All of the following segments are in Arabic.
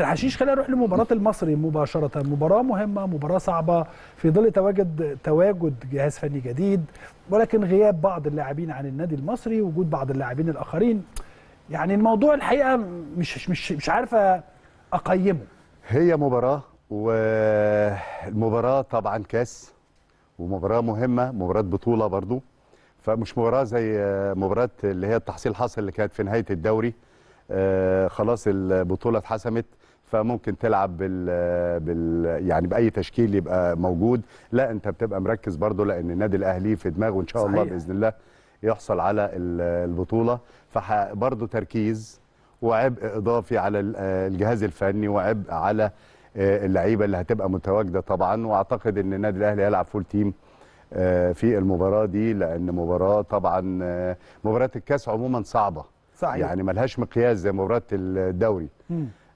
الحشيش خلينا نروح لمباراة المصري مباشرة مباراة مهمة مباراة صعبة في ظل تواجد تواجد جهاز فني جديد ولكن غياب بعض اللاعبين عن النادي المصري وجود بعض اللاعبين الآخرين يعني الموضوع الحقيقة مش مش مش عارف أقيمه هي مباراة والمباراة طبعا كاس ومباراة مهمة مباراة بطولة برضو فمش مباراة زي مباراة اللي هي التحصيل حاصل اللي كانت في نهاية الدوري آه، خلاص البطوله اتحسمت فممكن تلعب بال, بال يعني باي تشكيل يبقى موجود لا انت بتبقى مركز برضو لان النادي الاهلي في دماغه ان شاء صحيح. الله باذن الله يحصل على البطوله فبرضه تركيز وعبء اضافي على آه، الجهاز الفني وعبء على آه، اللعيبه اللي هتبقى متواجده طبعا واعتقد ان النادي الاهلي هيلعب فول تيم في المباراه دي لان مباراه طبعا مباراه الكاس عموما صعبه صحيح. يعني ملهاش مقياس زي مباراه الدوري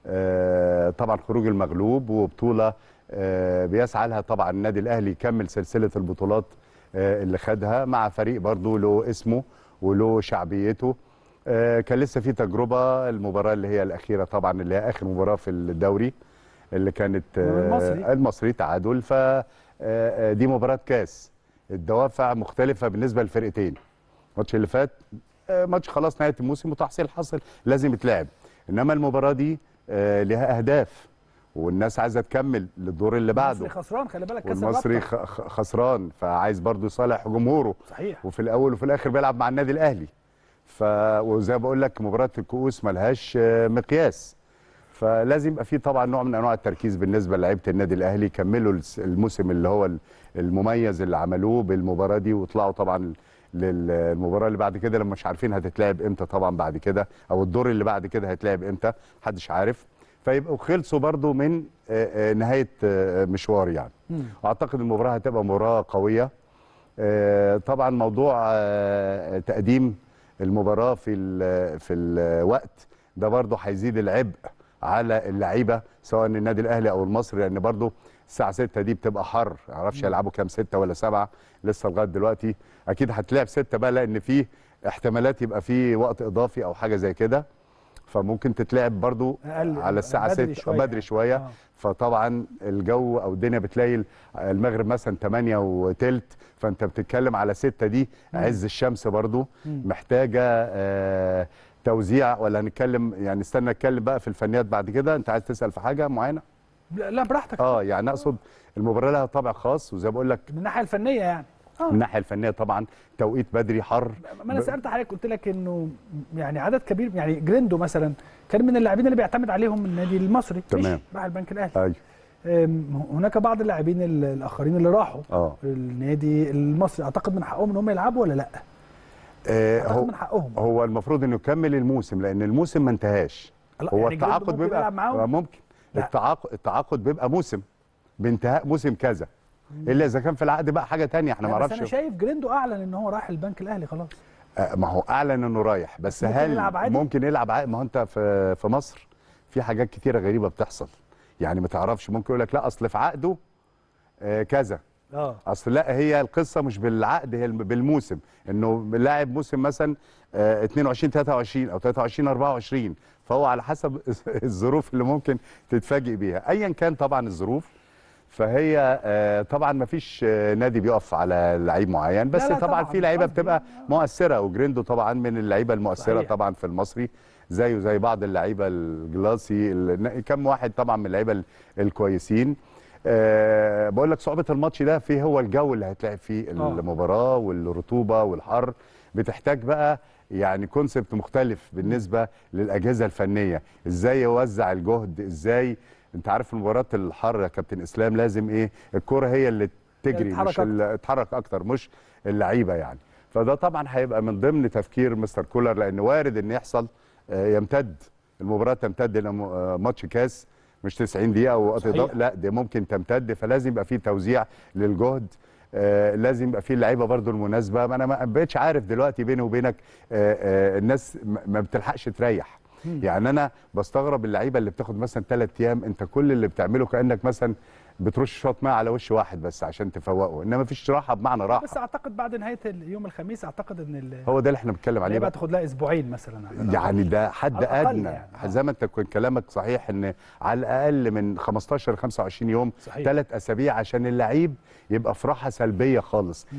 آه طبعا خروج المغلوب وبطوله آه بيسعى لها طبعا النادي الاهلي يكمل سلسله البطولات آه اللي خدها مع فريق برضه له اسمه وله شعبيته آه، كان لسه في تجربه المباراه اللي هي الاخيره طبعا اللي هي اخر مباراه في الدوري اللي كانت آه، المصري المصري تعادل ف آه، دي مباراه كاس الدوافع مختلفه بالنسبه للفرقتين الماتش اللي فات ماتش خلاص نهايه الموسم وتحصيل حصل لازم يتلعب انما المباراه دي آه، لها اهداف والناس عايزه تكمل للدور اللي بعده المصري خسران خلي بالك كاس المصري خسران فعايز برضه يصالح جمهوره صحيح وفي الاول وفي الاخر بيلعب مع النادي الاهلي ف وزي ما بقول لك مباراه الكؤوس ملهاش آه، مقياس فلازم يبقى في طبعا نوع من انواع التركيز بالنسبه للعيبه النادي الاهلي كملوا الموسم اللي هو المميز اللي عملوه بالمباراه دي وطلعوا طبعا للمباراه اللي بعد كده لما مش عارفين هتتلعب امتى طبعا بعد كده او الدور اللي بعد كده هيتلعب امتى محدش عارف فيبقوا خلصوا برضو من آه، آه، نهايه آه، مشوار يعني اعتقد المباراه هتبقى مباراه قويه طبعا موضوع تقديم المباراه في في الوقت ده برضو هيزيد العبء على اللعيبه سواء النادي الاهلي او المصري لان برضه الساعه 6 دي بتبقى حر ما اعرفش هيلعبوا كام 6 ولا 7 لسه لغايه دلوقتي اكيد هتلعب 6 بقى لان في احتمالات يبقى في وقت اضافي او حاجه زي كده فممكن تتلعب برضو على الساعه 6 بدري شويه, بدري شوية. آه. فطبعا الجو او الدنيا بتلاقي المغرب مثلا 8 وتلت فانت بتتكلم على 6 دي عز الشمس برضو مم. محتاجه آه توزيع ولا هنتكلم يعني استنى اتكلم بقى في الفنيات بعد كده انت عايز تسال في حاجه معينه لا, لا براحتك اه يعني اقصد المباراه لها طابع خاص وزي ما بقول لك من الناحيه الفنيه يعني آه. من الناحيه الفنيه طبعا توقيت بدري حر ما انا سالت حضرتك قلت لك انه يعني عدد كبير يعني جريندو مثلا كان من اللاعبين اللي بيعتمد عليهم النادي المصري تمام راح البنك الاهلي ايوه هناك بعض اللاعبين الاخرين اللي راحوا آه. النادي المصري اعتقد من حقهم ان هم يلعبوا ولا لا آه، هو من حقهم هو المفروض انه يكمل الموسم لان الموسم ما انتهاش هو يعني التعاقد بيبقى آه، ممكن لا. التعاقد التعاقد بيبقى موسم بانتهاء موسم كذا الا اذا كان في العقد بقى حاجه ثانيه احنا ما اعرفش انا شايف جريندو اعلن ان هو رايح البنك الاهلي خلاص آه، ما هو اعلن انه رايح بس ممكن هل يلعب عادي؟ ممكن يلعب عادي ما هو انت في في مصر في حاجات كثيره غريبه بتحصل يعني ما تعرفش ممكن يقول لك لا اصل في عقده آه كذا اه اصل لا هي القصه مش بالعقد هي بالموسم انه لاعب موسم مثلا 22 آه، 23 او 23 24 فهو على حسب الظروف اللي ممكن تتفاجئ بيها ايا كان طبعا الظروف فهي آه، طبعا ما فيش آه، نادي بيقف على لعيب معين بس لا لا طبعا, طبعاً في لعيبه بتبقى مؤثره وجريندو طبعا من اللعيبه المؤثره صحيح. طبعا في المصري زيه زي بعض اللعيبه الجلاسي كم واحد طبعا من اللعيبه الكويسين آه، بقول لك صعوبه الماتش ده فيه هو الجو اللي هتلعب فيه آه. المباراه والرطوبه والحر بتحتاج بقى يعني كونسبت مختلف بالنسبه للاجهزه الفنيه ازاي يوزع الجهد ازاي انت عارف مباراه الحر يا كابتن اسلام لازم ايه الكره هي اللي تجري يعني مش اللي اتحرك اكتر مش اللعيبه يعني فده طبعا هيبقى من ضمن تفكير مستر كولر لان وارد ان يحصل آه، يمتد المباراه تمتد الى ماتش كاس مش 90 دقيقه وقت اضافي لا ده ممكن تمتد فلازم يبقى في توزيع للجهد آه لازم يبقى في اللعيبه برضو المناسبه ما انا ما بقتش عارف دلوقتي بيني وبينك آه آه الناس ما بتلحقش تريح يعني انا بستغرب اللعيبه اللي بتاخد مثلا ثلاث ايام انت كل اللي بتعمله كانك مثلا بترش شوط ماء على وش واحد بس عشان تفوقه انما مفيش راحه بمعنى راحه بس اعتقد بعد نهايه يوم الخميس اعتقد ان هو ده اللي احنا بنتكلم عليه بقى تاخد لها اسبوعين مثلا يعني ده حد ادنى يعني. زي ما انت كلامك صحيح ان على الاقل من 15 ل 25 يوم ثلاث اسابيع عشان اللعيب يبقى في راحه سلبيه خالص